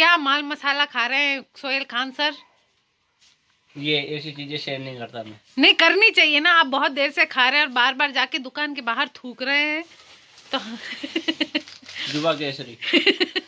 क्या माल मसाला खा रहे हैं सोहेल खान सर ये ऐसी चीजें शेयर नहीं करता मैं नहीं करनी चाहिए ना आप बहुत देर से खा रहे हैं और बार बार जाके दुकान के बाहर थूक रहे हैं तो केसरी